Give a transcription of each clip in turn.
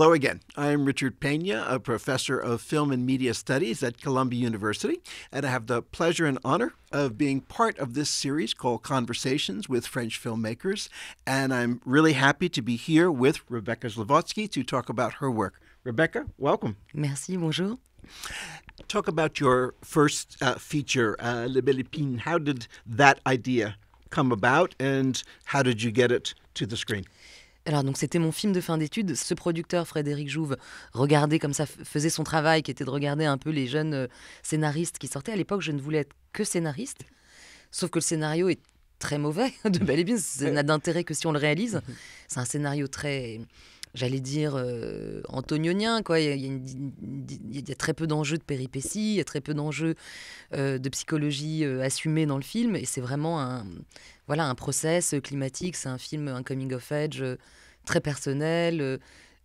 Hello again. I am Richard Pena, a professor of film and media studies at Columbia University, and I have the pleasure and honor of being part of this series called Conversations with French Filmmakers. And I'm really happy to be here with Rebecca Zlavotsky to talk about her work. Rebecca, welcome. Merci, bonjour. Talk about your first uh, feature, uh, Le Belle How did that idea come about, and how did you get it to the screen? Alors donc c'était mon film de fin d'études. Ce producteur Frédéric Jouve regardait comme ça faisait son travail, qui était de regarder un peu les jeunes euh, scénaristes qui sortaient. À l'époque, je ne voulais être que scénariste, sauf que le scénario est très mauvais de Belle et Ça n'a d'intérêt que si on le réalise. Mhm. C'est un scénario très j'allais dire, euh, antonionien. Quoi. Il, y a, très peu d'enjeux de péripéties, il y a très peu d'enjeux euh, de psychologie assumée dans le film. Et c'est vraiment un, voilà un process climatique, c'est un film, un coming of age euh, très personnel. Euh,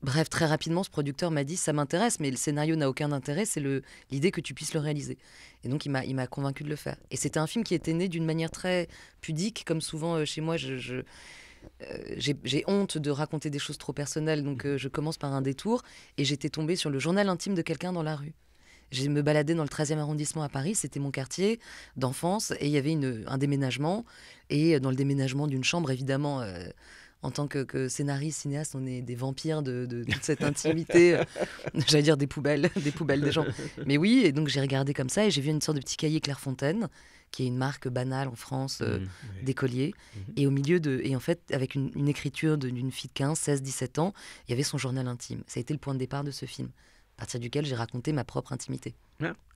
bref, très rapidement, ce producteur m'a dit ça m'intéresse, mais le scénario n'a aucun intérêt, c'est l'idée que tu puisses le réaliser. Et donc, il m'a convaincu de le faire. Et c'était un film qui était né d'une manière très pudique, comme souvent euh, chez moi, j'ai honte de raconter des choses trop personnelles, donc mmh. je commence par un détour et j'étais tombée sur le journal intime de quelqu'un dans la rue. J'ai me baladé dans le 13e arrondissement à Paris, c'était mon quartier d'enfance, et il y avait une, un déménagement. Et euh, dans le déménagement d'une chambre, évidemment, euh, en tant que, scénariste, cinéaste, on est des vampires de, toute cette intimité, euh, j'allais dire des poubelles, des poubelles des gens. Mais oui, et donc j'ai regardé comme ça, et j'ai vu une sorte de petit cahier Clairefontaine, qui est une marque banale en France mmh, d'écoliers. Mmh. Et au milieu de. Et en fait, avec une, une écriture d'une fille de 15, 16, 17 ans, il y avait son journal intime. Ça a été le point de départ de ce film à partir duquel j'ai raconté ma propre intimité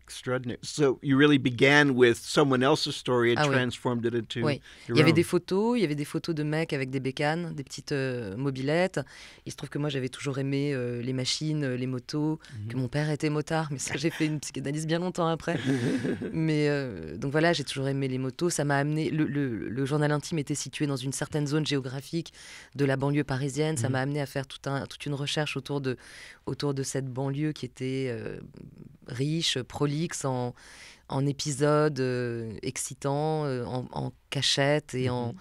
extraordinaire. So you really began with someone else's story and ah transformed oui. Il y avait des photos, il y avait des photos de mecs avec des bécanes, des petites euh, mobilettes. Il se trouve que moi j'avais toujours aimé euh, les machines, euh, les motos, mhm. que mon père était motard, mais ça j'ai fait une psychanalyse bien longtemps après. mais donc voilà, j'ai toujours aimé les motos. Ça m'a amené. Le, journal intime était situé dans une certaine zone géographique de la banlieue parisienne. Ça mhm. m'a amené à faire toute une recherche autour de autour de cette banlieue qui était riche, prolixe Netflix en, en épisodes euh, excitants, euh, en, en, cachette mhm. et en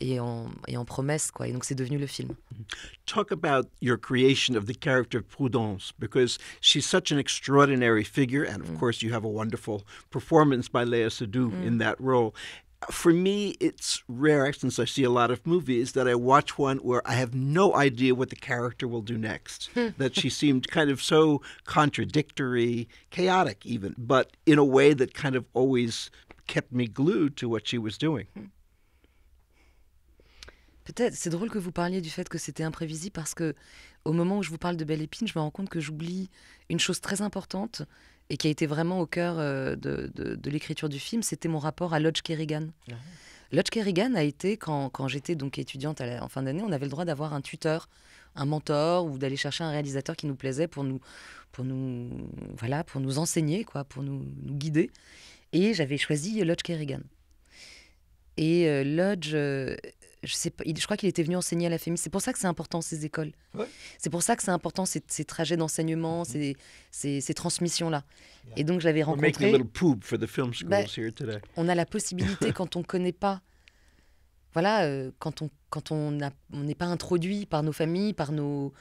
et en, et en promesse, quoi. Et donc, c'est devenu le film. Mhm. Talk about your creation of the character Prudence, because she's such an extraordinary figure, and of mm. course, you have a wonderful performance by Léa Seydoux in mm. that role. for me, it's rare, since I see a lot of movies, that I watch one where I have no idea what the character will do next. Hmm. that she seemed kind of so contradictory, chaotic even, but in a way that kind of always kept me glued to what she was doing. Hmm. Peut-être, c'est drôle que vous parliez du fait que c'était imprévisible parce que au moment où je vous parle de Belle Épine, je me rends compte que j'oublie une chose très importante, et qui a été vraiment au cœur euh, de, l'écriture du film, c'était mon rapport à Lodge Kerrigan. Ah. Lodge Kerrigan a été, quand, j'étais donc étudiante à la, en fin d'année, on avait le droit d'avoir un tuteur, un mentor ou d'aller chercher un réalisateur qui nous plaisait pour nous, pour nous, voilà, pour nous enseigner, quoi, pour nous, guider. Et j'avais choisi Lodge Kerrigan. Et euh, Lodge euh, je, sais je crois qu'il était venu enseigner à la FEMI. C'est pour ça que c'est important ces écoles. C'est pour ça que c'est important ces, trajets d'enseignement, mm-hmm. ces, ces, transmissions-là. Et donc je l'avais rencontré. Bah, on a la possibilité quand on ne connaît pas, voilà, euh, quand on quand on n'est pas introduit par nos familles, par nos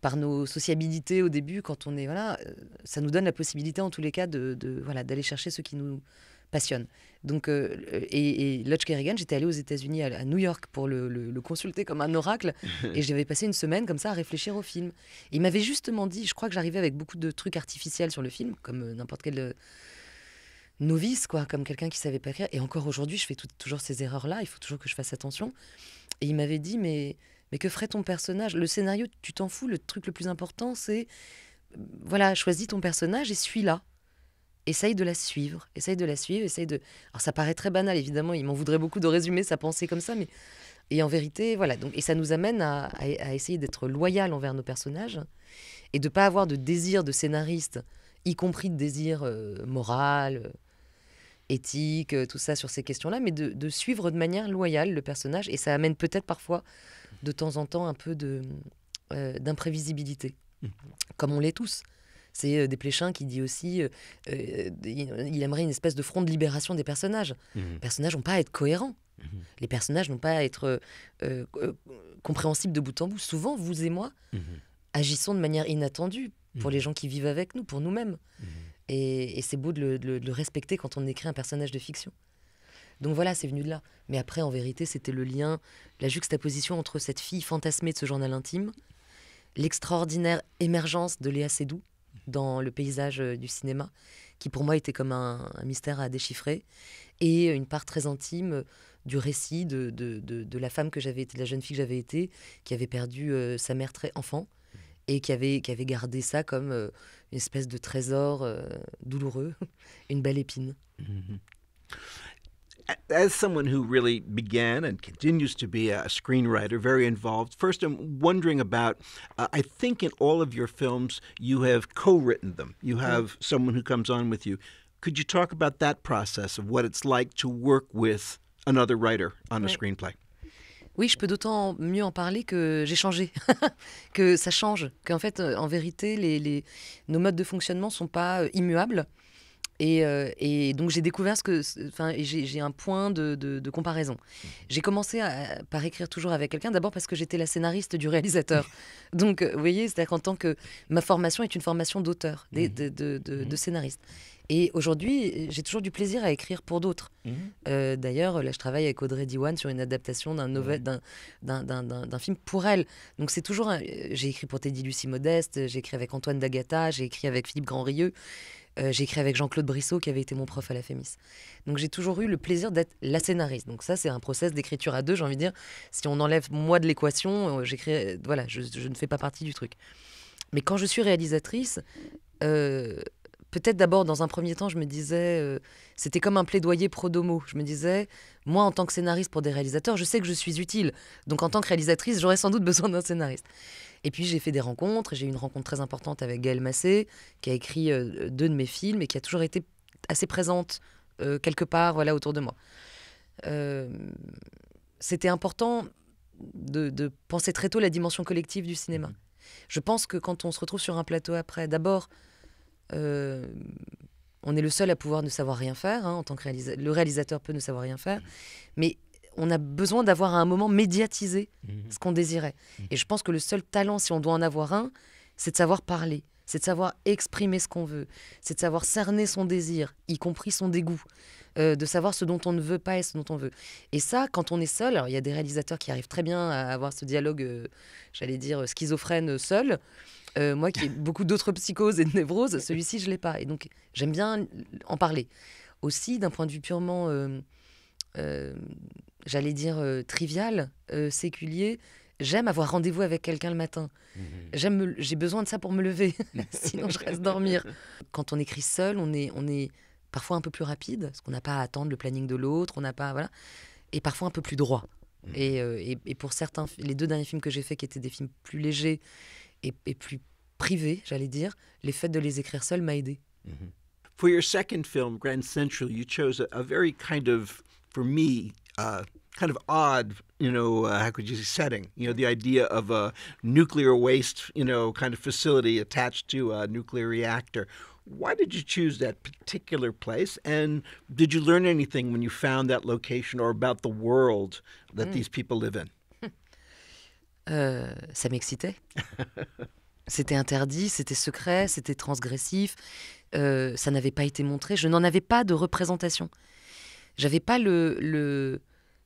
par nos sociabilités au début, quand on est voilà, euh, ça nous donne la possibilité en tous les cas de, de voilà d'aller chercher ceux qui nous passionne. Donc, euh, et, et, Lodge Kerrigan, j'étais allée aux États-Unis, à, New York, pour le, consulter comme un oracle. et j'avais passé une semaine comme ça à réfléchir au film. il m'avait justement dit, je crois que j'arrivais avec beaucoup de trucs artificiels sur le film, comme euh, n'importe quel euh, novice, quoi, comme quelqu'un qui savait pas écrire. Et encore aujourd'hui, je fais toujours ces erreurs-là. Il faut toujours que je fasse attention. Et il m'avait dit, mais mais que ferait ton personnage Le scénario, tu t'en fous. Le truc le plus important, c'est voilà, choisis ton personnage et suis là essaye de la suivre, essaye de la suivre, essaye de. Alors ça paraît très banal, évidemment, il m'en voudrait beaucoup de résumer sa pensée comme ça, mais. Et en vérité, voilà. Donc, et ça nous amène à, essayer d'être loyal envers nos personnages et de pas avoir de désir de scénariste, y compris de désir euh, moral, euh, éthique, euh, tout ça sur ces questions-là, mais de, suivre de manière loyale le personnage. Et ça amène peut-être parfois, de temps en temps, un peu de d'imprévisibilité, mmh. comme on l'est tous. C'est euh, Desplechin qui dit aussi euh, euh, il aimerait une espèce de front de libération des personnages. Mmh. Les personnages n'ont pas à être cohérents. Mmh. Les personnages n'ont pas à être compréhensibles de bout en bout. Souvent, vous et moi mmh. agissons de manière inattendue pour les gens qui vivent avec nous, pour nous-mêmes. Et, c'est beau de le, respecter quand on écrit un personnage de fiction. Donc voilà, c'est venu de là. Mais après, en vérité, c'était le lien, la juxtaposition entre cette fille fantasmée de ce journal intime, l'extraordinaire émergence de Léa Seydoux, dans le paysage euh, du cinéma, qui pour moi était comme un, mystère à déchiffrer, et une part très intime euh, du récit de, la femme que j'avais été, la jeune fille que j'avais été, qui avait perdu euh, sa mère très enfant, et qui avait, qui avait gardé ça comme une espèce de trésor douloureux, une belle épine. Mm-hmm. as someone who really began and continues to be a screenwriter, very involved, first I'm wondering about uh, I think in all of your films you have co written them, you mm-hmm. have someone who comes on with you. Could you talk about that process of what it's like to work with another writer on a screenplay? Oui, je peux d'autant mieux en parler que j'ai changé, que ça change, qu'en fait, euh, en vérité, les, les, nos modes de fonctionnement ne sont pas euh, immuables. Euh, et, donc j'ai découvert ce que. Enfin, j'ai un point de, comparaison. Mhm. J'ai commencé à, par écrire toujours avec quelqu'un, d'abord parce que j'étais la scénariste du réalisateur. donc, euh, vous voyez, c'est-à-dire qu'en tant que. Ma formation est une formation d'auteur, mhm. de, mhm. de, scénariste. Et aujourd'hui, j'ai toujours du plaisir à écrire pour d'autres. Euh, d'ailleurs, là, je travaille avec Audrey Diwan sur une adaptation d'un film pour elle. Donc, c'est toujours. J'ai écrit pour Teddy Lucie Modeste, j'ai écrit avec Antoine Dagata, j'ai écrit avec Philippe Grandrieux. Euh, j'ai écrit avec Jean-Claude Brissot, qui avait été mon prof à la Fémis. Donc j'ai toujours eu le plaisir d'être la scénariste. Donc ça, c'est un process d'écriture à deux, j'ai envie de dire. Si on enlève moi de l'équation, euh, j'écris, euh, voilà, je, ne fais pas partie du truc. Mais quand je suis réalisatrice, peut-être d'abord, dans un premier temps, je me disais, c'était comme un plaidoyer pro-domo. Je me disais, moi, en tant que scénariste pour des réalisateurs, je sais que je suis utile. Donc en tant que réalisatrice, j'aurais sans doute besoin d'un scénariste. Et puis j'ai fait des rencontres, j'ai eu une rencontre très importante avec Gaël Massé, qui a écrit euh, deux de mes films et qui a toujours été assez présente euh, quelque part voilà, autour de moi. Euh, c'était important de, penser très tôt la dimension collective du cinéma. Mhm. Je pense que quand on se retrouve sur un plateau après, d'abord, on est le seul à pouvoir ne savoir rien faire. Hein, en tant que le réalisateur peut ne savoir rien faire. Mhm. Mais on a besoin d'avoir à un moment médiatisé mhm. ce qu'on désirait. Mhm. Et je pense que le seul talent, si on doit en avoir un, c'est de savoir parler, c'est de savoir exprimer ce qu'on veut, c'est de savoir cerner son désir, y compris son dégoût, euh, de savoir ce dont on ne veut pas et ce dont on veut. Et ça, quand on est seul, alors il y a des réalisateurs qui arrivent très bien à avoir ce dialogue, euh, j'allais dire, euh, schizophrène seul. moi qui ai beaucoup d'autres psychoses et de névroses, celui-ci, je l'ai pas. Et donc, j'aime bien en parler. Aussi, d'un point de vue purement euh, j'allais dire, euh, trivial, euh, séculier, j'aime avoir rendez-vous avec quelqu'un le matin. Mhm. J'aime, j'ai besoin de ça pour me lever, sinon je reste dormir. Quand on écrit seul, on est, on est parfois un peu plus rapide, parce qu'on n'a pas à attendre le planning de l'autre, on n'a pas, voilà, et parfois un peu plus droit. Mhm. Et, et, et, pour certains, les deux derniers films que j'ai faits, qui étaient des films plus légers et, et plus privés, j'allais dire, les faits de les écrire seul m'a aidé. Mhm. For your film, Grand Central, you chose a very kind for me, uh, kind of odd, you know, uh, how could you say, setting. You know, the idea of a nuclear waste, you know, kind of facility attached to a nuclear reactor. Why did you choose that particular place? And did you learn anything when you found that location or about the world that mm. these people live in? Euh, ça m'excitait. c'était interdit, c'était secret, c'était transgressif. Euh, ça n'avait pas été montré. Je n'en avais pas de représentation. j'avais pas le, le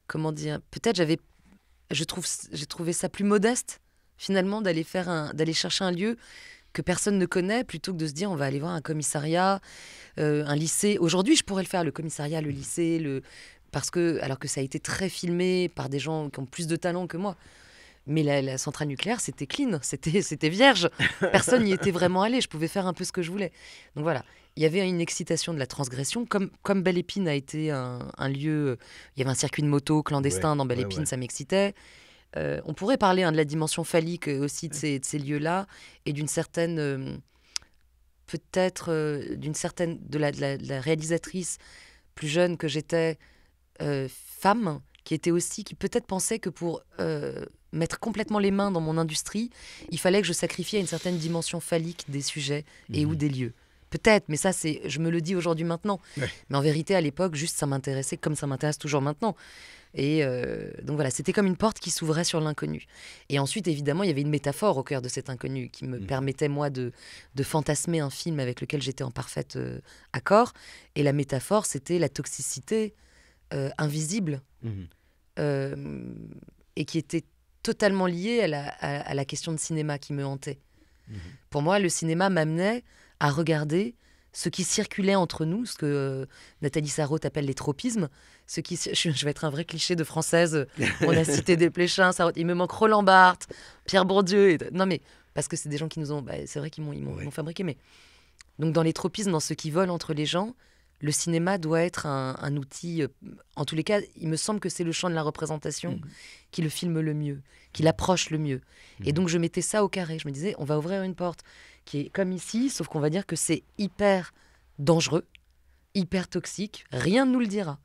comment dire peut-être j'avais je trouve j'ai trouvé ça plus modeste finalement d'aller faire un d'aller chercher un lieu que personne ne connaît plutôt que de se dire on va aller voir un commissariat euh, un lycée aujourd'hui je pourrais le faire le commissariat le lycée le parce que alors que ça a été très filmé par des gens qui ont plus de talent que moi mais la, centrale nucléaire c'était clean c'était c'était vierge personne n'y était vraiment allé je pouvais faire un peu ce que je voulais donc voilà il y avait une excitation de la transgression. Comme, comme Belle Épine a été un, lieu. Il y avait un circuit de moto clandestin dans Belle Épine, ça m'excitait. Euh, on pourrait parler hein, de la dimension phallique euh, aussi de ces, lieux-là et d'une certaine. Euh, peut-être d'une certaine. De la, réalisatrice plus jeune que j'étais, femme, qui était aussi. qui peut-être pensait que pour mettre complètement les mains dans mon industrie, il fallait que je sacrifie à une certaine dimension phallique des sujets et ou mhm. des lieux. Peut-être, mais ça, c'est, je me le dis aujourd'hui maintenant. Mais en vérité, à l'époque, juste ça m'intéressait comme ça m'intéresse toujours maintenant. Et euh, donc voilà, c'était comme une porte qui s'ouvrait sur l'inconnu. Et ensuite, évidemment, il y avait une métaphore au cœur de cet inconnu qui me mmh. permettait, moi, de, fantasmer un film avec lequel j'étais en parfait euh, accord. Et la métaphore, c'était la toxicité euh, invisible mmh. et qui était totalement liée à la, question de cinéma qui me hantait. Mmh. Pour moi, le cinéma m'amenait à regarder ce qui circulait entre nous, ce que euh, Nathalie Sarraute appelle les tropismes, ce qui, je, vais être un vrai cliché de française, euh, on a cité des Pléchins, Sarraute, il me manque Roland Barthes, Pierre Bourdieu, non mais, parce que c'est des gens qui nous ont, bah, c'est vrai qu'ils m'ont, fabriqué, mais donc dans les tropismes, dans ce qui vole entre les gens, le cinéma doit être un, outil, euh, en tous les cas, il me semble que c'est le champ de la représentation mmh. qui le filme le mieux, qui l'approche le mieux. Et mmh. donc je mettais ça au carré, je me disais, on va ouvrir une porte qui est comme ici, sauf qu'on va dire que c'est hyper dangereux, hyper toxique, rien ne nous le dira.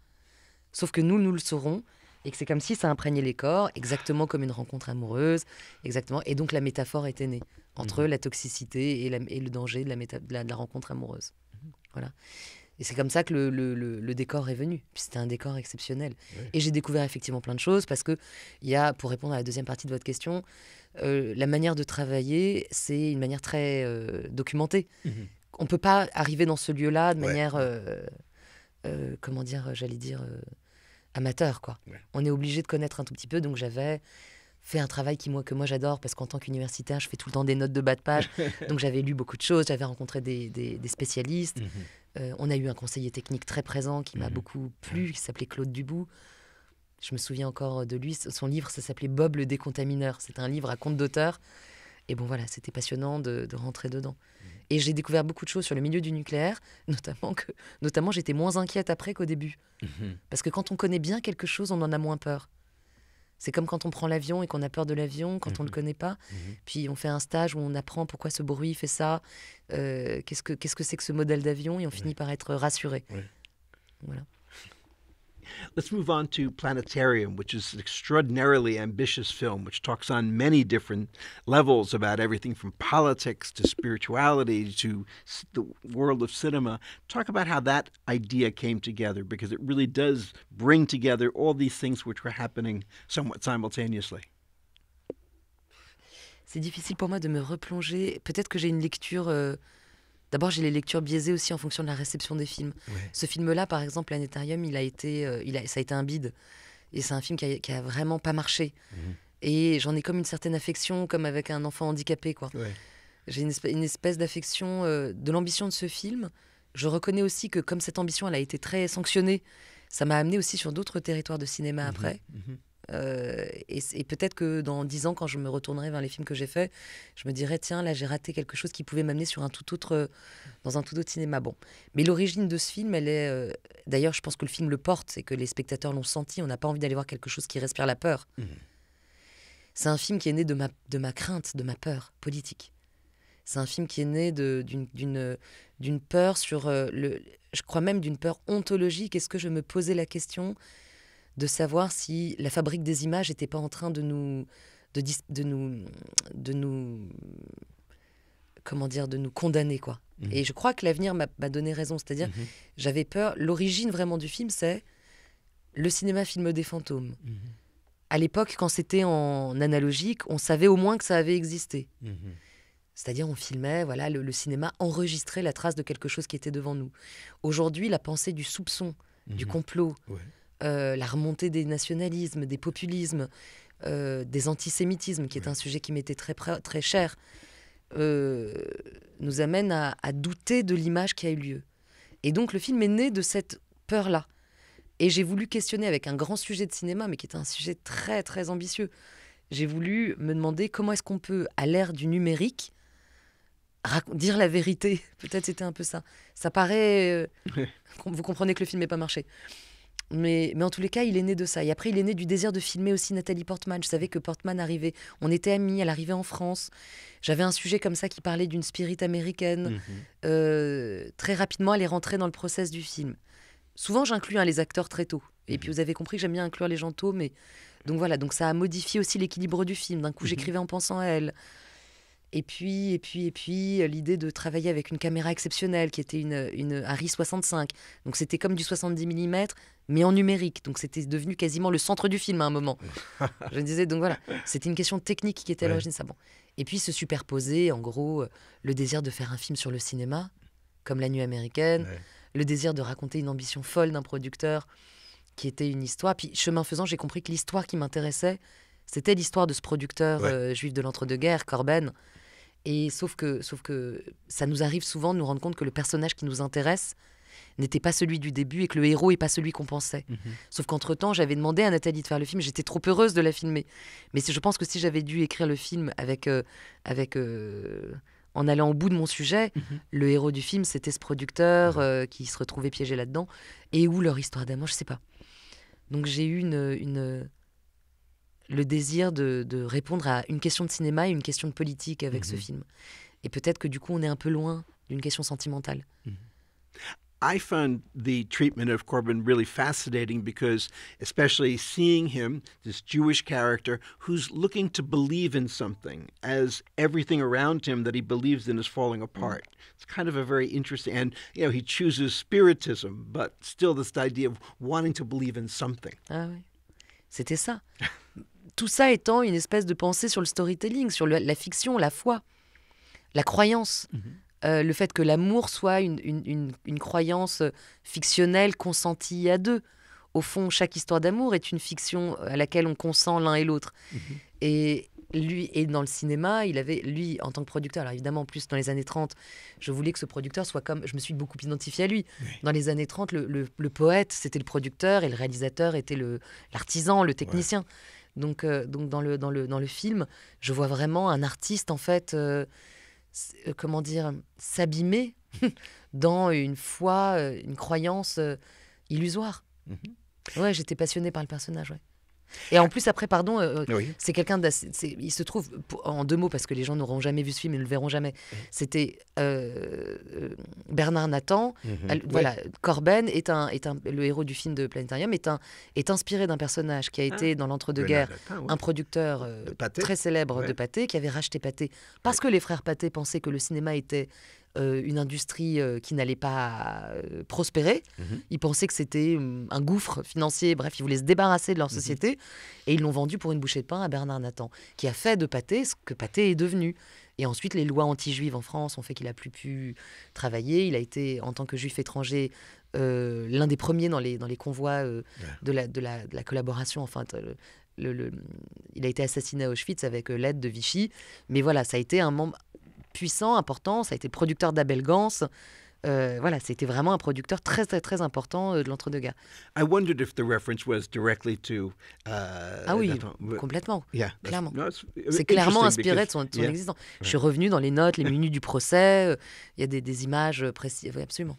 Sauf que nous, nous le saurons, et que c'est comme si ça imprégnait les corps, exactement comme une rencontre amoureuse, exactement. Et donc la métaphore était née entre mhm. la toxicité et, le danger de la, rencontre amoureuse. Mhm. Voilà. Et c'est comme ça que le, le, le, décor est venu. Puis c'était un décor exceptionnel. Et j'ai découvert effectivement plein de choses parce que il y a, pour répondre à la deuxième partie de votre question, euh, la manière de travailler, c'est une manière très euh, documentée. Mhm. On ne peut pas arriver dans ce lieu-là de manière, euh, comment dire, j'allais dire amateur, quoi. On est obligé de connaître un tout petit peu. Donc j'avais fait un travail qui moi que moi j'adore parce qu'en tant qu'universitaire je fais tout le temps des notes de bas de page donc j'avais lu beaucoup de choses j'avais rencontré des, des, spécialistes mhm. euh, on a eu un conseiller technique très présent qui m'a mhm. beaucoup plu qui s'appelait Claude Dubout je me souviens encore de lui son livre ça s'appelait Bob le décontamineur c'est un livre à compte d'auteur et bon voilà c'était passionnant de, de, rentrer dedans mhm. et j'ai découvert beaucoup de choses sur le milieu du nucléaire notamment que notamment j'étais moins inquiète après qu'au début parce que quand on connaît bien quelque chose on en a moins peur c'est comme quand on prend l'avion et qu'on a peur de l'avion, quand on ne le mhm. connaît pas. Mhm. Puis on fait un stage où on apprend pourquoi ce bruit fait ça, euh, qu'est-ce que c'est que, ce modèle d'avion, et on finit par être rassuré. Voilà. Let's move on to Planetarium, which is an extraordinarily ambitious film which talks on many different levels about everything from politics to spirituality to the world of cinema. Talk about how that idea came together because it really does bring together all these things which were happening somewhat simultaneously. C'est difficile pour moi de me replonger. Peut-être que j'ai une lecture. Euh... D'abord, j'ai les lectures biaisées aussi en fonction de la réception des films. Ce film-là, par exemple, Planétarium, il a été, euh, il a, ça a été un bide. Et c'est un film qui a, vraiment pas marché. Mhm. Et j'en ai comme une certaine affection, comme avec un enfant handicapé, quoi. J'ai une, espèce, d'affection euh, de l'ambition de ce film. Je reconnais aussi que comme cette ambition, elle a été très sanctionnée, ça m'a amené aussi sur d'autres territoires de cinéma mhm. après. Mhm. Euh, et, peut-être que dans dix ans, quand je me retournerai vers les films que j'ai faits, je me dirais tiens, là j'ai raté quelque chose qui pouvait m'amener sur un tout autre, euh, dans un tout autre cinéma. Bon, mais l'origine de ce film, elle est. Euh, d'ailleurs, je pense que le film le porte et que les spectateurs l'ont senti. On n'a pas envie d'aller voir quelque chose qui respire la peur. Mmh. C'est un film qui est né de ma, de ma crainte, de ma peur politique. C'est un film qui est né d'une peur sur le. Je crois même d'une peur ontologique. Est-ce que je me posais la question de savoir si la fabrique des images n'était pas en train de nous, de, de nous, de nous, comment dire, de nous condamner quoi. Mmh. Et je crois que l'avenir m'a donné raison, c'est-à-dire mmh. j'avais peur. L'origine vraiment du film, c'est le cinéma film des fantômes. Mmh. À l'époque, quand c'était en analogique, on savait au moins que ça avait existé. C'est-à-dire, on filmait, voilà, le, cinéma enregistrait la trace de quelque chose qui était devant nous. Aujourd'hui, la pensée du soupçon, du complot, euh, la remontée des nationalismes, des populismes, euh, des antisémitismes, qui est un sujet qui m'était très, cher, euh, nous amène à, à douter de l'image qui a eu lieu. Et donc le film est né de cette peur-là. Et j'ai voulu questionner avec un grand sujet de cinéma, mais qui est un sujet très très ambitieux. J'ai voulu me demander comment est-ce qu'on peut, à l'ère du numérique, dire la vérité. Peut-être c'était un peu ça. Ça paraît... vous comprenez que le film n'est pas marché. Mais, en tous les cas, il est né de ça. Et après, il est né du désir de filmer aussi Nathalie Portman. Je savais que Portman arrivait. On était amis, elle arrivait en France. J'avais un sujet comme ça qui parlait d'une spirit américaine. Mhm. Euh, très rapidement, elle est rentrée dans le process du film. Souvent, j'inclus hein, les acteurs très tôt. Et mhm. puis vous avez compris que j'aime bien inclure les gens tôt, mais donc voilà, donc ça a modifié aussi l'équilibre du film. D'un coup, mhm. j'écrivais en pensant à elle. Et puis, et puis, et puis, euh, l'idée de travailler avec une caméra exceptionnelle qui était une, une Harry 65. Donc c'était comme du 70 mm, mais en numérique. Donc c'était devenu quasiment le centre du film à un moment. je disais, donc voilà, c'était une question technique qui était à l'origine Bon. Et puis se superposer, en gros, euh, le désir de faire un film sur le cinéma, comme La Nuit américaine, le désir de raconter une ambition folle d'un producteur qui était une histoire. Puis chemin faisant, j'ai compris que l'histoire qui m'intéressait, c'était l'histoire de ce producteur euh, juif de l'entre-deux-guerres, Corben, et sauf que, sauf que ça nous arrive souvent de nous rendre compte que le personnage qui nous intéresse n'était pas celui du début et que le héros n'est pas celui qu'on pensait. Mhm. Sauf qu'entre-temps, j'avais demandé à Nathalie de faire le film, j'étais trop heureuse de la filmer. Mais je pense que si j'avais dû écrire le film avec, euh, avec euh, en allant au bout de mon sujet, mhm. le héros du film, c'était ce producteur mhm. euh, qui se retrouvait piégé là-dedans, et où leur histoire d'amour, je ne sais pas. Donc j'ai eu une le désir de, de, répondre à une question de cinéma et une question de politique avec ce mhm. film. Et peut-être que du coup, on est un peu loin d'une question sentimentale. Mhm. I found the treatment of Corbin really fascinating because, especially seeing him, this Jewish character who's looking to believe in something as everything around him that he believes in is falling mm. apart. It's kind of a very interesting, and you know, he chooses Spiritism, but still this idea of wanting to believe in something. Ah oui, c'était ça. Tout ça étant une espèce de pensée sur le storytelling, sur la fiction, la foi, la croyance. Mhm. Euh, le fait que l'amour soit une, croyance fictionnelle consentie à deux. Au fond, chaque histoire d'amour est une fiction à laquelle on consent l'un et l'autre. Mhm. Et lui, et dans le cinéma, il avait, lui, en tant que producteur, alors évidemment, plus, dans les années 30, je voulais que ce producteur soit comme. Je me suis beaucoup identifié à lui. Dans les années 30, le, poète, c'était le producteur et le réalisateur était l'artisan, le, technicien. Donc, euh, donc dans, le, dans, le, dans le film, je vois vraiment un artiste, en fait, euh, euh, comment dire, s'abîmer dans une foi, une croyance illusoire. Mhm. Ouais, j'étais passionnée par le personnage, ouais. Et en plus, après, pardon, c'est quelqu'un Il se trouve, en deux mots, parce que les gens n'auront jamais vu ce film et ne le verront jamais, c'était Bernard Nathan, mhm. voilà, Corben est un, le héros du film de Planetarium, est un, est inspiré d'un personnage qui a ah. été dans l'entre-deux-guerres un producteur euh, très célèbre de pâté qui avait racheté pâté parce que les frères pâté pensaient que le cinéma était euh, une industrie euh, qui n'allait pas prospérer. Mhm. Ils pensaient que c'était hum, un gouffre financier. Bref, ils voulaient se débarrasser de leur mhm. société. Et ils l'ont vendu pour une bouchée de pain à Bernard Nathan, qui a fait de Pâté ce que Pâté est devenu. Et ensuite, les lois anti-juives en France ont fait qu'il a plus pu travailler. Il a été, en tant que juif étranger, euh, l'un des premiers dans les, dans les convois euh, de, la, de, la, collaboration. Enfin, le, le, il a été assassiné à Auschwitz avec euh, l'aide de Vichy. Mais voilà, ça a été un membre puissant, important. Ça a été producteur d'Abel Gans. Euh, voilà, c'était vraiment un producteur très très très important euh, de l'entre-deux-guerres. I wondered if the reference was directly to. Uh, ah oui, complètement. clairement. C'est clairement inspiré de son, existence. Je suis revenu dans les notes, les minutes du procès. Euh, il y a des, des images précises, oui, absolument.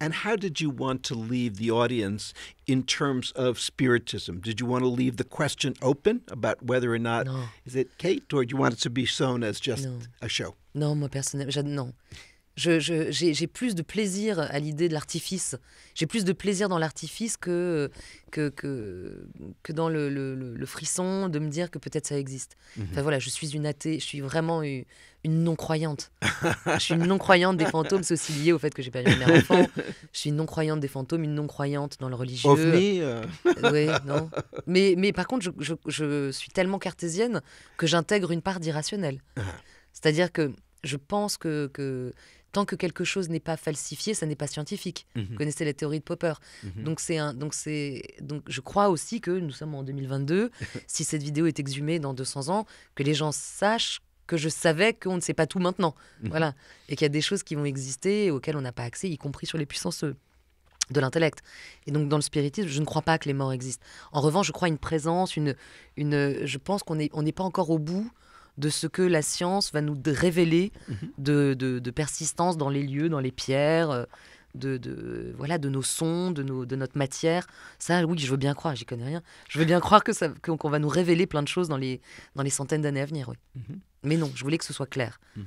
And how did you want to leave the audience in terms of spiritism? Did you want to leave the question open about whether or not is it Kate, ou do you want it to be shown as just a show? Non, moi personnellement, non j'ai je, plus de plaisir à l'idée de l'artifice. J'ai plus de plaisir dans l'artifice que, que, que, dans le, le, frisson de me dire que peut-être ça existe. Mhm. Enfin voilà, je suis une athée, je suis vraiment une, non-croyante. je suis une non-croyante des fantômes, c'est aussi lié au fait que j'ai eu de mère enfant. Je suis une non-croyante des fantômes, une non-croyante dans le religieux. OVNI euh. euh, Oui, non. Mais, mais par contre, je, je, je suis tellement cartésienne que j'intègre une part d'irrationnel. Ah. C'est-à-dire que je pense que, que tant que quelque chose n'est pas falsifié, ça n'est pas scientifique. Vous mhm. connaissez la théorie de Popper. Mhm. Donc c'est un, donc c'est, donc je crois aussi que nous sommes en 2022. si cette vidéo est exhumée dans 200 ans, que les gens sachent que je savais qu'on ne sait pas tout maintenant, mhm. voilà, et qu'il y a des choses qui vont exister auxquelles on n'a pas accès, y compris sur les puissances euh, de l'intellect. Et donc dans le spiritisme, je ne crois pas que les morts existent. En revanche, je crois une présence, une, une, je pense qu'on est on n'est pas encore au bout de ce que la science va nous révéler mhm. de, persistance dans les lieux, dans les pierres, euh, de, voilà, de nos sons, de, nos, de notre matière. Ça, oui, je veux bien croire, j'y connais rien. Je veux bien croire que ça, qu'on va nous révéler plein de choses dans les, dans les centaines d'années à venir. Oui. Mhm. Mais non, je voulais que ce soit clair. Mhm.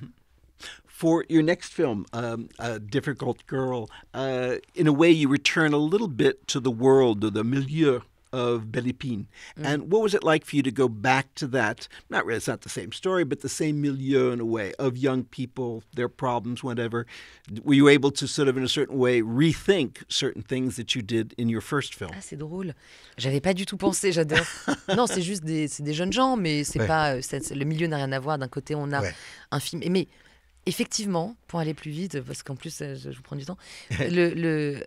For your film, um, Difficult Girl, uh, in a way you return a little bit to world, milieu of Bellipine. Mm. And what was it like for you to go back to that? Not really, it's not the same story, but the same milieu in a way of young people, their problems, whatever. Were you able to sort of, in a certain way, rethink certain things that you did in your first film? Ah, c'est drôle. J'avais pas du tout pensé, j'adore. non, c'est juste des, des, jeunes gens, mais c'est ouais. pas. Euh, le milieu n'a rien à voir. D'un côté, on a un film. Mais effectivement, pour aller plus vite, parce qu'en plus, euh, je vous prends du temps, le, le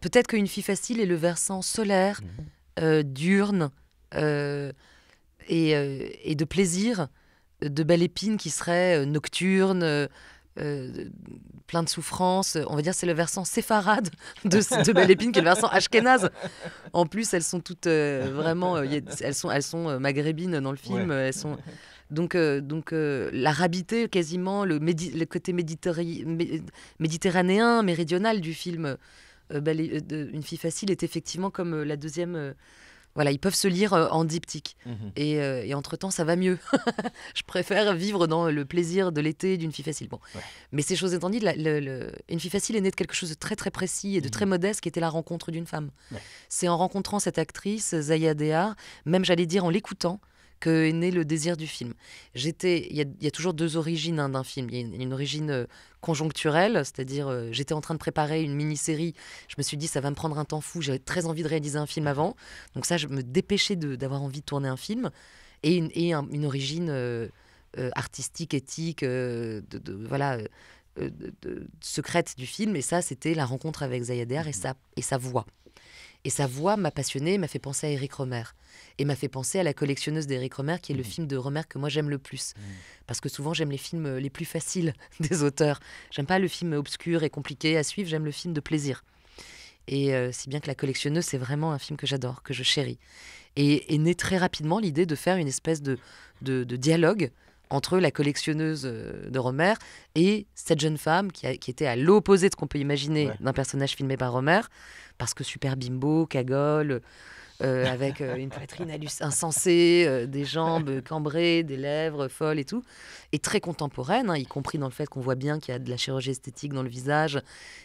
peut-être qu'une fille facile est le versant solaire, mm. Euh, d'urne euh, et, euh, et, de plaisir de belle épine qui serait nocturne, plein de souffrance On va dire c'est le versant séfarade de, de Belle Épine qui est le versant ashkénaze. En plus, elles sont toutes vraiment, elles sont, elles sont maghrébines dans le film. Elles sont donc donc l'arabité quasiment le, côté méditerranéen méridional du film. Euh, bah, euh, une fille facile est effectivement comme euh, la deuxième voilà, ils peuvent se lire en diptyque. Mhm. Et, entre-temps, ça va mieux. je préfère vivre dans le plaisir de l'été d'une fille facile. Bon. Mais ces choses étant dites, une fille facile est née de quelque chose de très très précis et de très mhm. modeste qui était la rencontre d'une femme. C'est en rencontrant cette actrice, Zaya même j'allais dire en l'écoutant, est né le désir du film. J'étais, il y, a toujours deux origines hein, d'un film. Il y a une, origine euh, conjoncturelle, c'est-à-dire euh, j'étais en train de préparer une mini-série, je me suis dit ça va me prendre un temps fou, j'avais très envie de réaliser un film avant, donc ça je me dépêchais d'avoir envie de tourner un film, et une, une origine euh, artistique, éthique, de, voilà, secrète du film, et ça c'était la rencontre avec Zayader et mhm. sa, et sa voix. Et sa voix m'a passionnée, m'a fait penser à Eric Romer et m'a fait penser à La collectionneuse d'Eric Romer, qui est le mmh. film de Romer que moi j'aime le plus. Mmh. Parce que souvent j'aime les films euh, les plus faciles des auteurs. J'aime pas le film obscur et compliqué à suivre, j'aime le film de plaisir. Et euh, si bien que La collectionneuse, c'est vraiment un film que j'adore, que je chéris. Et est née très rapidement l'idée de faire une espèce de, de, dialogue entre la collectionneuse euh, de Romer et cette jeune femme qui, était à l'opposé de ce qu'on peut imaginer d'un personnage filmé par Romer, parce que super bimbo, cagole, euh, avec euh, une poitrine insensée, euh, des jambes cambrées, des lèvres folles et tout, et très contemporaine, hein, y compris dans le fait qu'on voit bien qu'il y a de la chirurgie esthétique dans le visage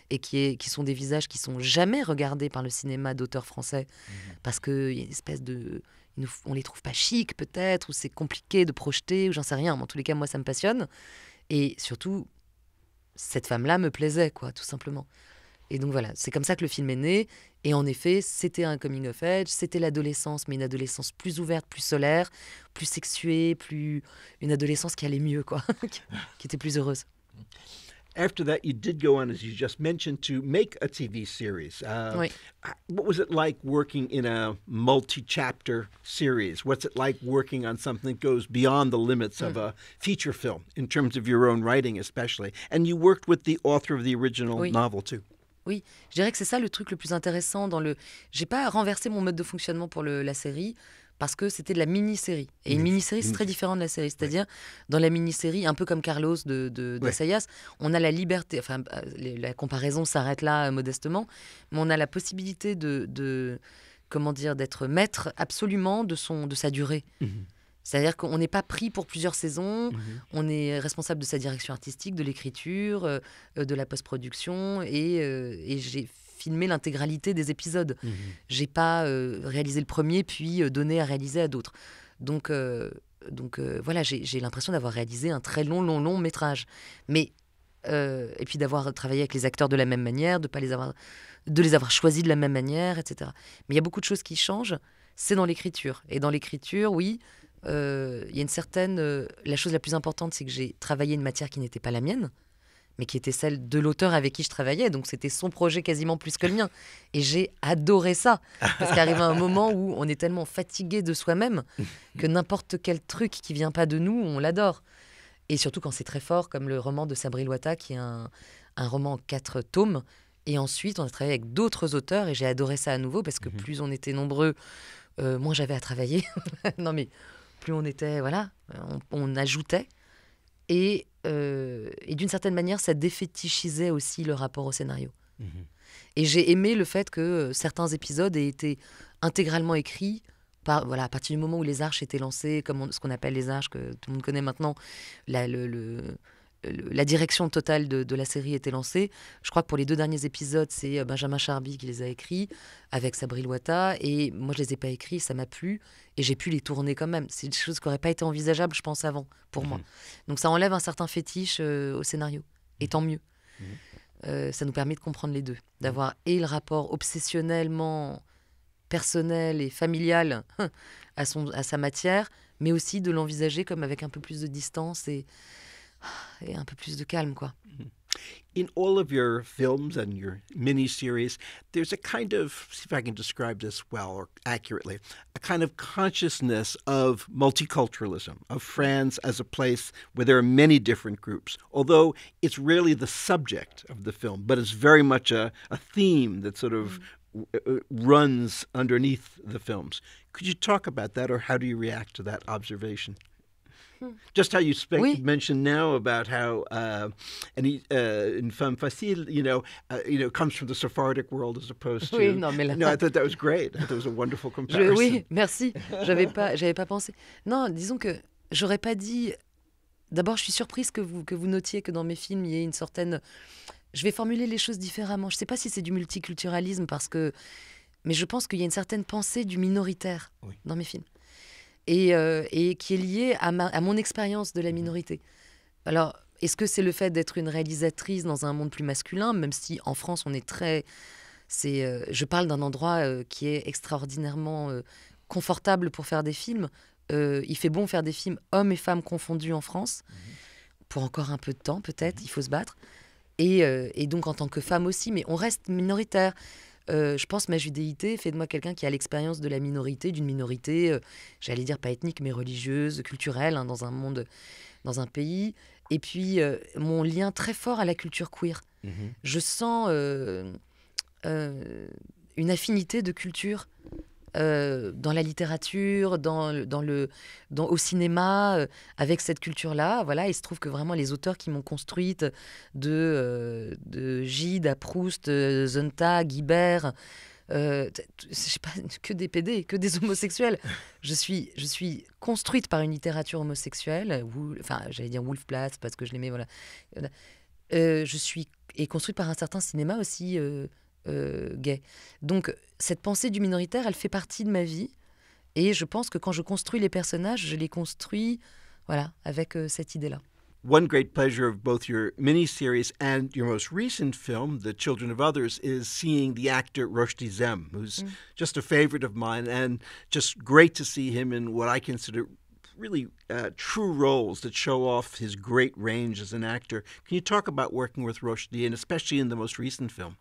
et qui, sont des visages qui sont jamais regardés par le cinéma d'auteurs français mhm. parce qu'il y a une espèce de on les trouve pas chics peut-être, ou c'est compliqué de projeter, ou j'en sais rien. Mais en tous les cas, moi, ça me passionne. Et surtout, cette femme-là me plaisait, quoi, tout simplement. Et donc voilà, c'est comme ça que le film est né. Et en effet, c'était un coming of age, c'était l'adolescence, mais une adolescence plus ouverte, plus solaire, plus sexuée, plus une adolescence qui allait mieux, quoi, qui était plus heureuse. After that, you did go on, as you just mentioned, to make a TV series. Uh, what was it like working in a multi-chapter series? What's it like working on something that goes beyond the limits of hmm. a feature film in terms of your own writing, especially? And you worked with the author of the original novel too. Oui, je dirais que c'est ça le truc le plus intéressant dans le. J'ai pas renversé mon mode de fonctionnement pour la série parce que c'était de la mini-série. Et une mini-série, c'est très différent de la série. C'est-à-dire, dans la mini-série, un peu comme Carlos de, de, Sayas, on a la liberté, enfin, euh, la comparaison s'arrête là euh, modestement, mais on a la possibilité de, comment dire, d'être maître absolument de, son, de sa durée. Mmh c'est-à-dire qu'on n'est pas pris pour plusieurs saisons, mhm. on est responsable de sa direction artistique, de l'écriture, euh, de la post-production, euh, et, j'ai filmé l'intégralité des épisodes. Je mhm. J'ai pas euh, réalisé le premier, puis donné à réaliser à d'autres. Donc, donc voilà, j'ai l'impression d'avoir réalisé un très long, long, long métrage. Mais et puis d'avoir travaillé avec les acteurs de la même manière, de pas les avoir, de les avoir choisis de la même manière, etc. Mais il y a beaucoup de choses qui changent. C'est dans l'écriture. Et dans l'écriture, oui, il euh, y a une certaine. Euh, la chose la plus importante, c'est que j'ai travaillé une matière qui n'était pas la mienne, mais qui était celle de l'auteur avec qui je travaillais. Donc c'était son projet quasiment plus que le mien. Et j'ai adoré ça. Parce qu'arrive un moment où on est tellement fatigué de soi-même que n'importe quel truc qui vient pas de nous, on l'adore. Et surtout quand c'est très fort, comme le roman de Sabri Loata, qui est un, un roman en quatre tomes. Et ensuite, on a travaillé avec d'autres auteurs et j'ai adoré ça à nouveau parce que mhm. plus on était nombreux, euh, moins j'avais à travailler. non mais plus on était, voilà, on, ajoutait. Et, euh, et d'une certaine manière, ça défétichisait aussi le rapport au scénario. Mhm. Et j'ai aimé le fait que euh, certains épisodes aient été intégralement écrits par, voilà, à partir du moment où les arches étaient lancées, comme ce qu'on appelle les arches que tout le monde connaît maintenant, la, le la direction totale de, la série était lancée. Je crois que pour les deux derniers épisodes, c'est euh, Benjamin Charby qui les a écrits avec Sabri Loata. Et moi, je les ai pas écrits, ça m'a plu. Et j'ai pu les tourner quand même. C'est des choses qui n'auraient pas été envisageables, je pense, avant, pour moi. Mhm. Donc ça enlève un certain fétiche euh, au scénario. Et tant mieux. Mhm. Mhm. Euh, ça nous permet de comprendre les deux. D'avoir et le rapport obsessionnellement personnel et familial hein, à, son, à sa matière, mais aussi de l'envisager comme avec un peu plus de distance et et un peu plus de calme, quoi. In all of your films and your miniseries, there's a kind of, see if I can describe this well or accurately, a kind of consciousness of multiculturalism, of France as a place where there are many different groups, although it's rarely the subject of the film, but it's very much a, a theme that sort of mm. Uh, runs underneath the films. Could you talk about that, or how do you react to that observation? Hmm. Just how you mentioned now about how une uh, uh, femme facile, you know, uh, you know, comes from the Sephardic world as opposed to. Oui, non, mais là... No, I thought that was great. was a wonderful comparison. oui, merci. J'avais pas, j'avais pas pensé. Non, disons que j'aurais pas dit. D'abord, je suis surprise que vous que vous notiez que dans mes films il y ait une certaine. Je vais formuler les choses différemment. Je sais pas si c'est du multiculturalisme parce que, mais je pense qu'il y a une certaine pensée du minoritaire dans mes films. Euh, et, qui est liée à, à mon expérience de la mhm. minorité. Alors, est-ce que c'est le fait d'être une réalisatrice dans un monde plus masculin, même si en France on est très... C'est, euh, je parle d'un endroit euh, qui est extraordinairement confortable pour faire des films. il fait bon faire des films hommes et femmes confondus en France. Mhm. Pour encore un peu de temps peut-être, mhm. il faut se battre. Et, et donc en tant que femme aussi, mais on reste minoritaire. Euh, je pense ma judéité fait de moi quelqu'un qui a l'expérience de la minorité, d'une minorité, euh, j'allais dire pas ethnique, mais religieuse, culturelle, hein, dans un monde, dans un pays. Et puis, euh, mon lien très fort à la culture queer. Mhm. Je sens une affinité de culture euh, dans la littérature, dans, dans le, dans, au cinéma, euh, avec cette culture-là. Voilà, il se trouve que vraiment les auteurs qui m'ont construite, de, euh, de, Gide à Proust, Zonta, Guibert, je sais pas, que des PD, que des homosexuels. Je suis, je suis construite par une littérature homosexuelle, ou, enfin j'allais dire Wolfplatz parce que je l'aimais, voilà. je suis et construite par un certain cinéma aussi gay. Donc cette pensée du minoritaire, elle fait partie de ma vie. Et je pense que quand je construis les personnages, je les construis voilà, avec euh, cette idée-là. One great pleasure of both your miniseries and your most recent film, The Children of Others, is seeing the actor Roshdi Zem, who's mm. just a favorite of mine, and just great to see him in what I consider really uh, true roles that show off his great range as an actor. Can you talk about working with Roshdi and especially in the most recent film?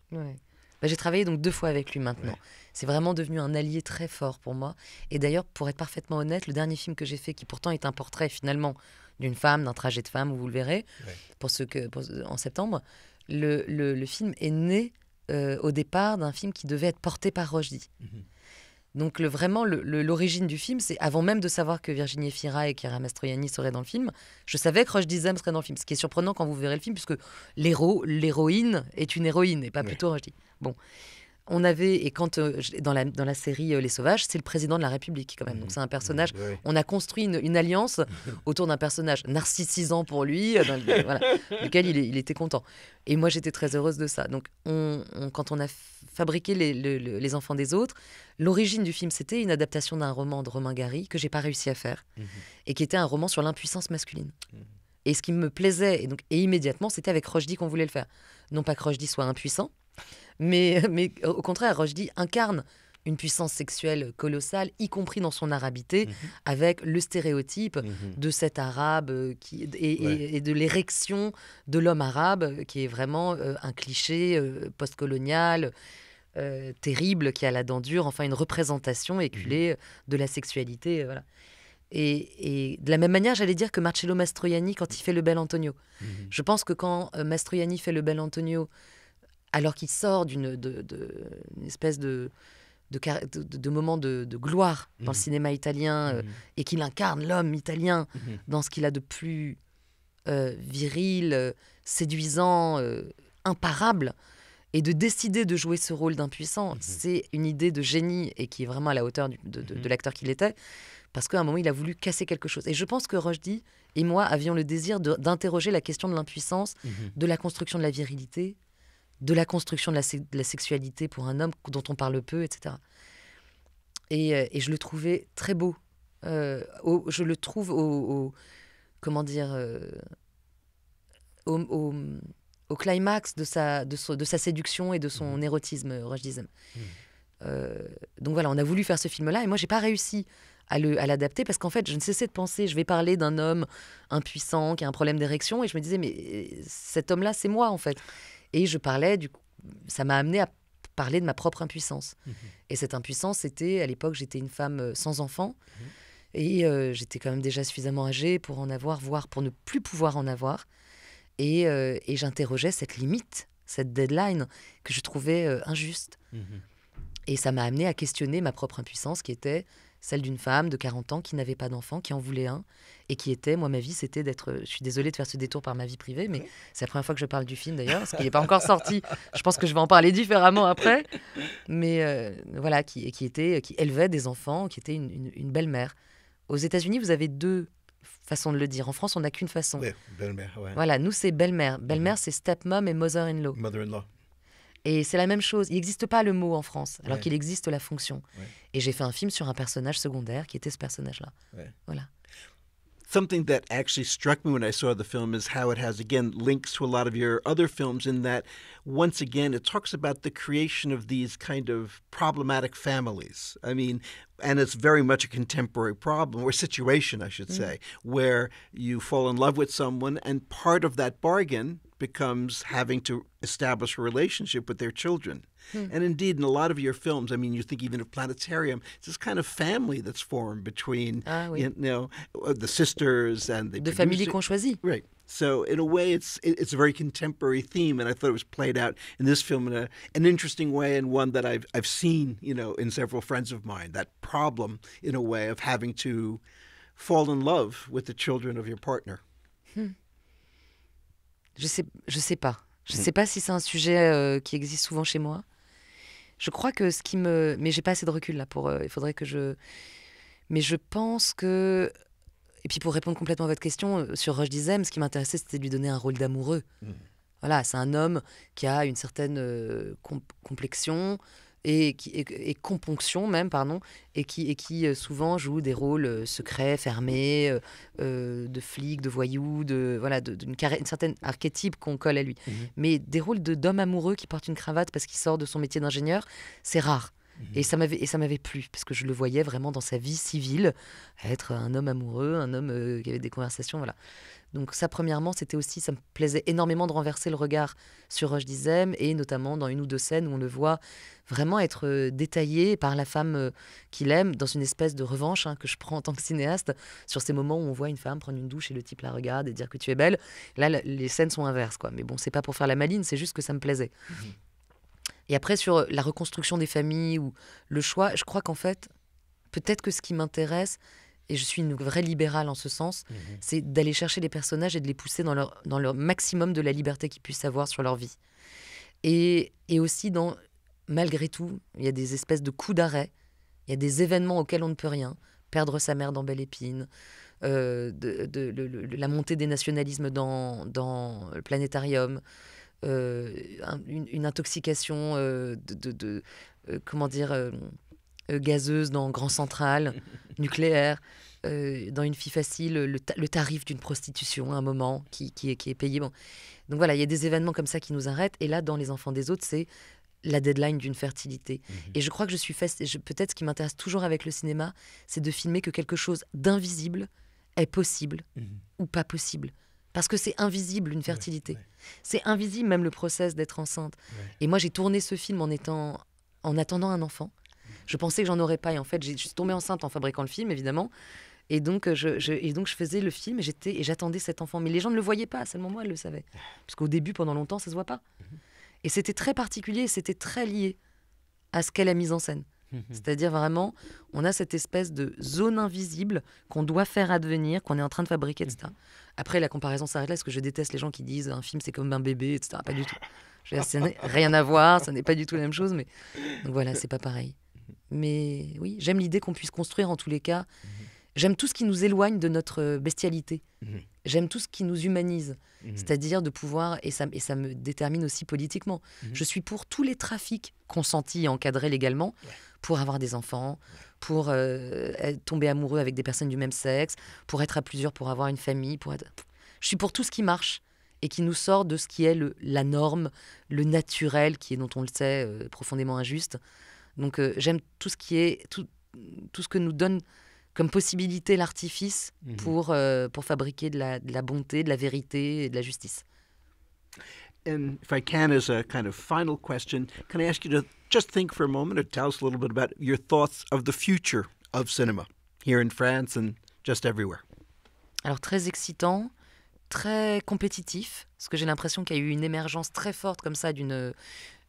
Bah, j'ai travaillé donc deux fois avec lui maintenant. C'est vraiment devenu un allié très fort pour moi. Et d'ailleurs, pour être parfaitement honnête, le dernier film que j'ai fait, qui pourtant est un portrait finalement d'une femme, d'un trajet de femme, vous le verrez, pour ce que, en septembre, le, le, film est né euh, au départ d'un film qui devait être porté par Rochdy. Mhm. Donc le, vraiment, l'origine du film, c'est avant même de savoir que Virginie Fira et Chiara Mastroianni seraient dans le film, je savais que Rochdy Zem serait dans le film. Ce qui est surprenant quand vous verrez le film, puisque l'héro, l'héroïne est une héroïne et pas plutôt Rochdy. Bon. On avait, et quand euh, dans, la, dans la série euh, Les Sauvages, c'est le président de la République quand même. Donc mmh. c'est un personnage. Mmh, on a construit une, alliance autour d'un personnage narcissisant pour lui, euh, lequel il, était content. Et moi j'étais très heureuse de ça. Donc quand on a fabriqué les, Enfants des autres, l'origine du film c'était une adaptation d'un roman de Romain Gary que j'ai pas réussi à faire mmh. et qui était un roman sur l'impuissance masculine. Et ce qui me plaisait, et, donc, et immédiatement, c'était avec Rochdy qu'on voulait le faire. Non pas que Rochdy soit impuissant, mais, au contraire, Rochdi incarne une puissance sexuelle colossale, y compris dans son arabité, mhm. avec le stéréotype mhm. de cet arabe euh, et, de l'érection de l'homme arabe, qui est vraiment euh, un cliché euh, postcolonial. terrible, qui a la dent dure, enfin une représentation éculée mhm. de la sexualité. Et, et, de la même manière, j'allais dire que Marcello Mastroianni, quand il fait le bel Antonio, je pense que quand Mastroianni fait le bel Antonio, alors qu'il sort d'une espèce de, moment de, gloire dans le mhm. cinéma italien euh, mhm. et qu'il incarne l'homme italien mhm. dans ce qu'il a de plus euh, viril, euh, séduisant, imparable. Et de décider de jouer ce rôle d'impuissant, c'est une idée de génie et qui est vraiment à la hauteur de, l'acteur qu'il était, parce qu'à un moment, il a voulu casser quelque chose. Et je pense que Rojdi et moi avions le désir d'interroger la question de l'impuissance, de la construction de la virilité, de la construction de la, sexualité pour un homme dont on parle peu, etc. Euh, et, je le trouvais très beau. Euh, je le trouve au, comment dire euh, au, climax de sa, de, sa séduction et de son mmh. érotisme, Rushdism. Mmh. donc voilà, on a voulu faire ce film-là et moi j'ai pas réussi à l'adapter parce qu'en fait je ne cessais de penser, je vais parler d'un homme impuissant qui a un problème d'érection et je me disais mais cet homme-là c'est moi en fait. Et je parlais, du ça m'a amené à parler de ma propre impuissance. Mmh. Et cette impuissance, c'était, à l'époque, j'étais une femme euh, sans enfant. Mmh. Et euh, j'étais quand même déjà suffisamment âgée pour en avoir, voire pour ne plus pouvoir en avoir. Et, euh, j'interrogeais cette limite, cette deadline que je trouvais injuste. Mmh et ça m'a amené à questionner ma propre impuissance qui était celle d'une femme de 40 ans qui n'avait pas d'enfant, qui en voulait un, et qui était, moi, ma vie, c'était d'être. Euh, je suis désolée de faire ce détour par ma vie privée, mais c'est la première fois que je parle du film d'ailleurs, parce qu'il n'est pas encore sorti. Je pense que je vais en parler différemment après. Mais euh, voilà, qui, qui, était, qui élevait des enfants, qui était une, belle-mère. Aux États-Unis, vous avez deux façons de le dire. En France, on n'a qu'une façon. belle-mère. Voilà, nous, c'est belle-mère. Belle-mère, c'est mhm. step c'est stepmom et mother-in-law. Mother-in-law. Et c'est la même chose. Il n'existe pas le mot en France, alors ouais. qu'il existe la fonction. Ouais. Et j'ai fait un film sur un personnage secondaire qui était ce personnage-là. Ouais. Voilà. Something that actually struck me when I saw the film is how it has, again, links to a lot of your other films, in that, once again, it talks about the creation of these kind of problematic families. I mean, and it's very much a contemporary problem or situation, I should mm. say, where you fall in love with someone, and part of that bargain becomes having to establish a relationship with their children. Hmm. And indeed, in a lot of your films, I mean, you think even of Planetarium, it's this kind of family that's formed between ah, oui. you know uh, the sisters and the. The famille qu'on choisit. Right. So in a way, it's it's a very contemporary theme, and I thought it was played out in this film in a, an interesting way, and one that I've I've seen you know in several friends of mine that problem in a way of having to fall in love with the children of your partner. Hmm. Je sais, je sais pas. Je mm. sais pas si c'est un sujet euh, qui existe souvent chez moi. Je crois que ce qui me, mais j'ai pas assez de recul là pour. Euh, il faudrait que je. Mais je pense que. Et puis pour répondre complètement à votre question euh, sur Roche Dizem, ce qui m'intéressait, c'était de lui donner un rôle d'amoureux. Mm. Voilà, c'est un homme qui a une certaine complexion, et, qui, et, même, pardon, et qui, et qui euh, souvent joue des rôles euh, secrets, fermés, euh, de flics, de voyous, de voilà, d'une certaine archétype qu'on colle à lui. Mmh Mais des rôles de d'homme amoureux qui porte une cravate parce qu'il sort de son métier d'ingénieur, c'est rare. Mmh et ça m'avait et ça m'avait plu parce que je le voyais vraiment dans sa vie civile être un homme amoureux, un homme qui avait des conversations voilà. Donc ça, premièrement, c'était aussi, ça me plaisait énormément de renverser le regard sur Roche Dizem, et notamment dans une ou deux scènes où on le voit vraiment être euh, détaillé par la femme euh, qu'il aime, dans une espèce de revanche hein, que je prends en tant que cinéaste, sur ces moments où on voit une femme prendre une douche et le type la regarde et dire que tu es belle. Là, les scènes sont inverses, quoi. Mais bon, c'est pas pour faire la maline, c'est juste que ça me plaisait. Mmh. Et après, sur euh, la reconstruction des familles ou le choix, je crois qu'en fait, peut-être que ce qui m'intéresse, et je suis une vraie libérale en ce sens, mhm. c'est d'aller chercher les personnages et de les pousser dans leur, dans leur maximum de la liberté qu'ils puissent avoir sur leur vie. Et, et aussi dans, malgré tout, il y a des espèces de coups d'arrêt, il y a des événements auxquels on ne peut rien, perdre sa mère dans Belle Épine, euh, de, la montée des nationalismes dans, dans le planétarium, euh, une, intoxication euh, de, comment dire euh, gazeuse dans Grand Central, nucléaire. Euh, dans une fille facile le, tarif d'une prostitution à un moment qui, qui, est, qui est payé. Bon. Donc voilà, il y a des événements comme ça qui nous arrêtent. Et là, dans Les Enfants des Autres, c'est la deadline d'une fertilité. Mhm. Et je crois que je suis peut-être ce qui m'intéresse toujours avec le cinéma, c'est de filmer que quelque chose d'invisible est possible mhm. ou pas possible. Parce que c'est invisible une fertilité. C'est invisible même le process d'être enceinte. Et moi j'ai tourné ce film en étant en attendant un enfant. Je pensais que j'en aurais pas. Et en fait, je suis tombée enceinte en fabriquant le film, évidemment. Et donc, euh, je, donc je faisais le film et j'attendais cet enfant. Mais les gens ne le voyaient pas, seulement moi, elle le savait. Parce qu'au début, pendant longtemps, ça se voit pas. Mhm. Et c'était très particulier, c'était très lié à ce qu'est la mise en scène. Mhm. C'est-à-dire vraiment, on a cette espèce de zone invisible qu'on doit faire advenir, qu'on est en train de fabriquer, etc. Mhm. Après, la comparaison s'arrête là, parce que je déteste les gens qui disent un film c'est comme un bébé, etc. Pas du tout. rien à voir, ça n'est pas du tout la même chose, mais donc voilà, c'est pas pareil. Mais oui, j'aime l'idée qu'on puisse construire en tous les cas. J'aime tout ce qui nous éloigne de notre bestialité. J'aime tout ce qui nous humanise. C'est-à-dire de pouvoir, et ça, me détermine aussi politiquement, je suis pour tous les trafics consentis et encadrés légalement pour avoir des enfants, pour euh, tomber amoureux avec des personnes du même sexe, pour être à plusieurs, pour avoir une famille. pour Je suis pour tout ce qui marche et qui nous sort de ce qui est la norme, le naturel, qui est, dont on le sait, euh, profondément injuste. Donc euh, j'aime tout ce qui est tout, tout, ce que nous donne comme possibilité l'artifice mhm. pour, euh, pour fabriquer de la, de la, bonté, de la vérité et de la justice. And if I can, as a kind of final question, can I ask you to just think for a moment or tell us a little bit about your thoughts of the future of cinema here in France and just everywhere? Alors très excitant très compétitif, parce que j'ai l'impression qu'il y a eu une émergence très forte comme ça d'une euh,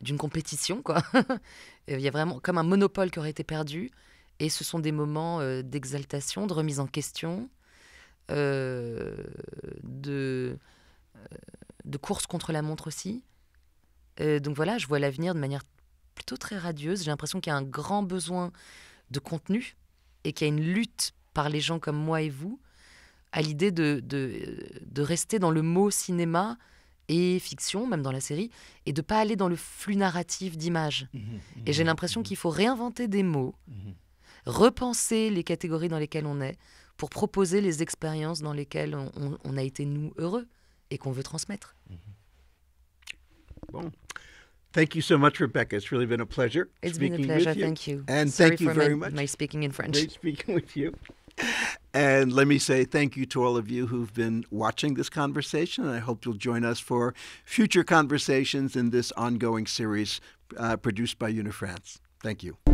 d'une compétition quoi. Il y a vraiment comme un monopole qui aurait été perdu, et ce sont des moments euh, d'exaltation, de remise en question, euh, de de course contre la montre aussi. donc voilà, je vois l'avenir de manière plutôt très radieuse. J'ai l'impression qu'il y a un grand besoin de contenu et qu'il y a une lutte par les gens comme moi et vous à l'idée de, de, de, rester dans le mot cinéma et fiction, même dans la série, et de ne pas aller dans le flux narratif d'images. Mmh, mmh, mmh, et j'ai l'impression qu'il faut réinventer des mots, repenser les catégories dans lesquelles on est, pour proposer les expériences dans lesquelles on, on, a été, nous, heureux et qu'on veut transmettre. Bon. Thank you so much, Rebecca. It's really been a pleasure. It's been a pleasure. Thank you. And Sorry thank you very my, much. My speaking in French. Great speaking with you. And let me say thank you to all of you who've been watching this conversation. I hope you'll join us for future conversations in this ongoing series uh, produced by Unifrance. Thank you.